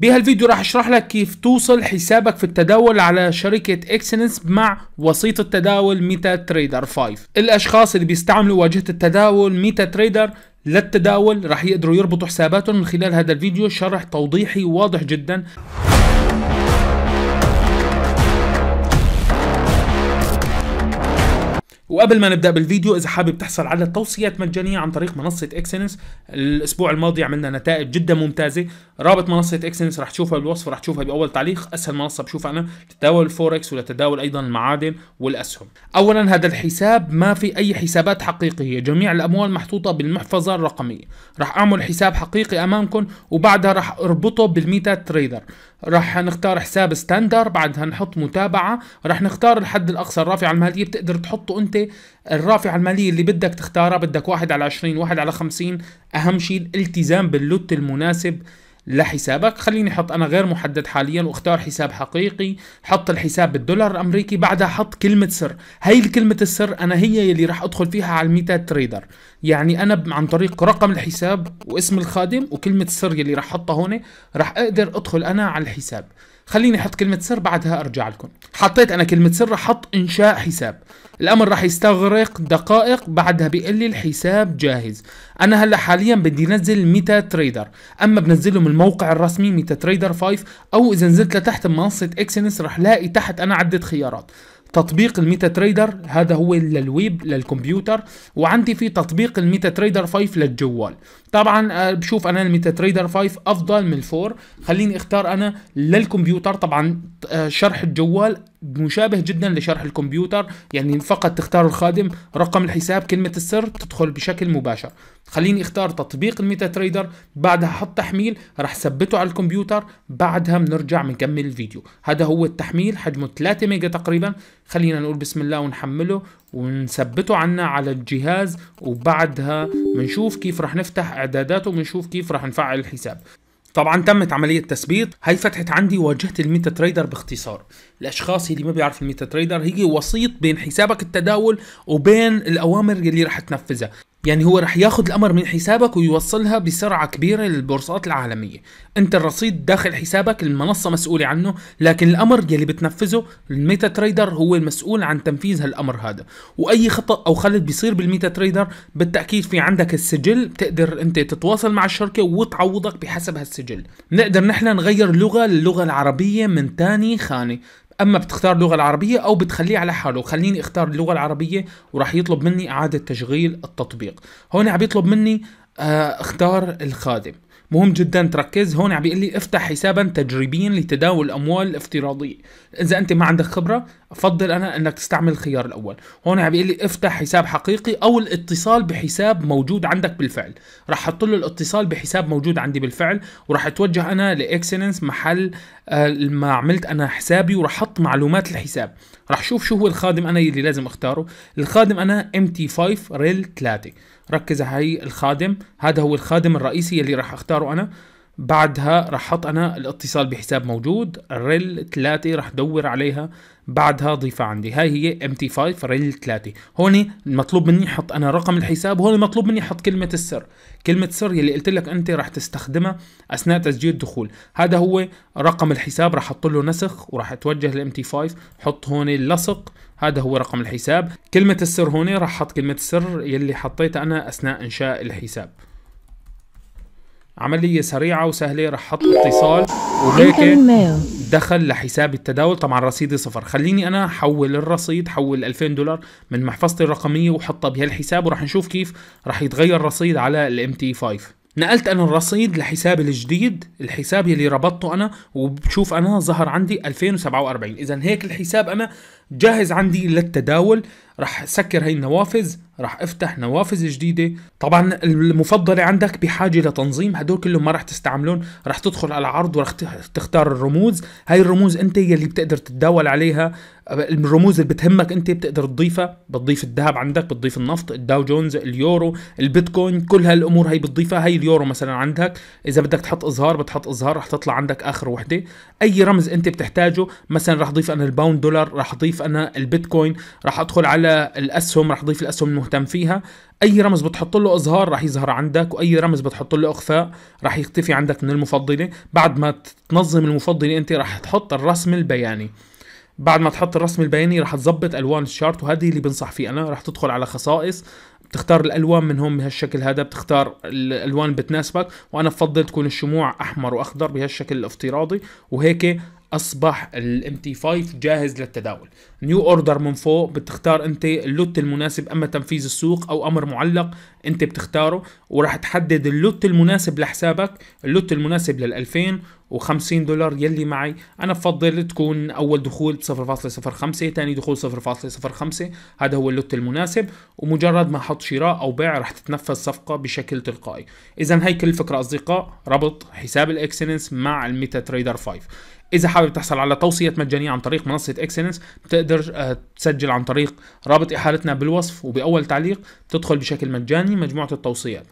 بهالفيديو راح اشرح لك كيف توصل حسابك في التداول على شركة اكسنس مع وسيط التداول ميتا تريدر 5 الاشخاص اللي بيستعملوا واجهة التداول ميتا تريدر للتداول راح يقدروا يربطوا حساباتهم من خلال هذا الفيديو شرح توضيحي واضح جدا وقبل ما نبدا بالفيديو اذا حابب تحصل على توصيات مجانيه عن طريق منصه اكسلنس الاسبوع الماضي عملنا نتائج جدا ممتازه رابط منصه اكسلنس رح تشوفها بالوصف رح تشوفها باول تعليق اسهل منصه بشوفها انا لتداول الفوركس ولتداول ايضا المعادن والاسهم اولا هذا الحساب ما في اي حسابات حقيقيه جميع الاموال محطوطه بالمحفظه الرقميه رح اعمل حساب حقيقي امامكم وبعدها رح اربطه بالميتا تريدر رح نختار حساب ستاندر بعدها نحط متابعه رح نختار الحد الاقصى الرافع الماليه بتقدر تحطه انت الرافعه الماليه اللي بدك تختارها بدك واحد على 20 واحد على 50 اهم شيء الالتزام باللوت المناسب لحسابك خليني احط انا غير محدد حاليا واختار حساب حقيقي حط الحساب بالدولار الامريكي بعدها حط كلمه سر هي كلمه السر انا هي اللي راح ادخل فيها على الميتا تريدر يعني انا عن طريق رقم الحساب واسم الخادم وكلمه السر اللي راح احطها هون راح اقدر ادخل انا على الحساب خليني احط كلمه سر بعدها ارجع لكم حطيت انا كلمه سر حط انشاء حساب الامر راح يستغرق دقائق بعدها بيقول لي الحساب جاهز انا هلا حاليا بدي نزل ميتا تريدر اما بنزله من الموقع الرسمي ميتا تريدر 5 او اذا نزلت لتحت بمنصه اكسنس رح لاقي تحت انا عده خيارات تطبيق الميتا تريدر هذا هو للويب للكمبيوتر وعندي في تطبيق الميتا تريدر 5 للجوال طبعا آه، بشوف انا الميتا تريدر 5 افضل من الفور خليني اختار انا للكمبيوتر طبعا آه، شرح الجوال مشابه جدا لشرح الكمبيوتر يعني فقط تختار الخادم رقم الحساب كلمة السر تدخل بشكل مباشر خليني اختار تطبيق الميتا تريدر بعدها حط تحميل راح ثبته على الكمبيوتر بعدها بنرجع بنكمل الفيديو هذا هو التحميل حجمه 3 ميجا تقريبا خلينا نقول بسم الله ونحمله ونثبته عنا على الجهاز وبعدها بنشوف كيف راح نفتح اعداداته وبنشوف كيف راح نفعل الحساب طبعا تمت عمليه تثبيت هي فتحت عندي واجهه الميتا تريدر باختصار الاشخاص اللي ما بيعرف الميتا تريدر هي وسيط بين حسابك التداول وبين الاوامر اللي راح تنفذها يعني هو رح ياخذ الامر من حسابك ويوصلها بسرعه كبيره للبورصات العالميه انت الرصيد داخل حسابك المنصه مسؤوله عنه لكن الامر يلي بتنفذه الميتا تريدر هو المسؤول عن تنفيذ هالامر هذا واي خطا او خلل بيصير بالميتا تريدر بالتاكيد في عندك السجل بتقدر انت تتواصل مع الشركه وتعوضك بحسب هالسجل بنقدر نحن نغير لغه للغه العربيه من ثاني خانه اما بتختار اللغه العربيه او بتخليه على حاله خليني اختار اللغه العربيه وراح يطلب مني اعاده تشغيل التطبيق هون عم يطلب مني آه، اختار الخادم مهم جدا تركز هون عم بيقول لي افتح حسابا تجريبيا لتداول الاموال الافتراضيه اذا انت ما عندك خبره افضل انا انك تستعمل الخيار الاول هون عم لي افتح حساب حقيقي او الاتصال بحساب موجود عندك بالفعل راح احط له الاتصال بحساب موجود عندي بالفعل وراح اتوجه انا لاكسلنس محل آه ما عملت انا حسابي وراح احط معلومات الحساب راح شوف شو هو الخادم انا اللي لازم اختاره الخادم انا ام تي 5 ريل 3 ركز على هي الخادم هذا هو الخادم الرئيسي اللي راح اختاره انا بعدها راح احط انا الاتصال بحساب موجود ريل 3 راح ادور عليها بعدها ضيفها عندي هاي هي ام تي 5 ريل 3 هون المطلوب مني احط انا رقم الحساب هون المطلوب مني احط كلمه السر كلمه السر يلي قلت لك انت راح تستخدمها اثناء تسجيل الدخول هذا هو رقم الحساب راح احط له نسخ وراح اتوجه لام تي 5 حط هون اللصق هذا هو رقم الحساب كلمه السر هون راح احط كلمه السر يلي حطيتها انا اثناء انشاء الحساب عمليه سريعه وسهله رح حط اتصال وهيك دخل لحساب التداول طبعا رصيدي صفر خليني انا حول الرصيد حول 2000 دولار من محفظتي الرقميه وحطها بهالحساب وراح نشوف كيف رح يتغير الرصيد على الام تي 5 نقلت انا الرصيد لحسابي الجديد الحساب يلي ربطته انا وبشوف انا ظهر عندي 2047 اذا هيك الحساب انا جاهز عندي للتداول راح سكر هاي النوافذ راح افتح نوافذ جديدة طبعا المفضلة عندك بحاجة لتنظيم هدول كلهم ما راح تستعملون راح تدخل على العرض وراح تختار الرموز هاي الرموز انت يلي بتقدر تتداول عليها الرموز اللي بتهمك انت بتقدر تضيفها بتضيف الذهب عندك بتضيف النفط الداو جونز اليورو البيتكوين كل هالامور هاي بتضيفها هاي اليورو مثلا عندك اذا بدك تحط اظهار بتحط اظهار راح تطلع عندك اخر وحدة اي رمز انت بتحتاجه مثلا رح اضيف انا الباوند دولار رح اضيف انا البيتكوين راح ادخل على الاسهم راح اضيف الاسهم المهتم فيها اي رمز بتحط له اظهار راح يظهر عندك واي رمز بتحط له اخفاء راح يختفي عندك من المفضله بعد ما تنظم المفضله انت راح تحط الرسم البياني بعد ما تحط الرسم البياني راح تظبط الوان الشارت وهذه اللي بنصح فيه انا راح تدخل على خصائص بتختار الالوان منهم بهالشكل هذا بتختار الالوان اللي بتناسبك وانا بفضل تكون الشموع احمر واخضر بهالشكل الافتراضي وهيك اصبح الام تي 5 جاهز للتداول نيو اوردر من فوق بتختار انت اللوت المناسب اما تنفيذ السوق او امر معلق انت بتختاره وراح تحدد اللوت المناسب لحسابك اللوت المناسب لل2000 و50 دولار يلي معي انا بفضل تكون اول دخول 0.05 ثاني دخول 0.05 هذا هو اللوت المناسب ومجرد ما احط شراء او بيع رح تتنفذ صفقه بشكل تلقائي اذا هي كل الفكره اصدقاء ربط حساب الاكسلنس مع الميتا تريدر 5 اذا حابب تحصل على توصية مجانيه عن طريق منصه اكسلنس بتقدر آه، تسجل عن طريق رابط احالتنا بالوصف وباول تعليق تدخل بشكل مجاني مجموعه التوصيات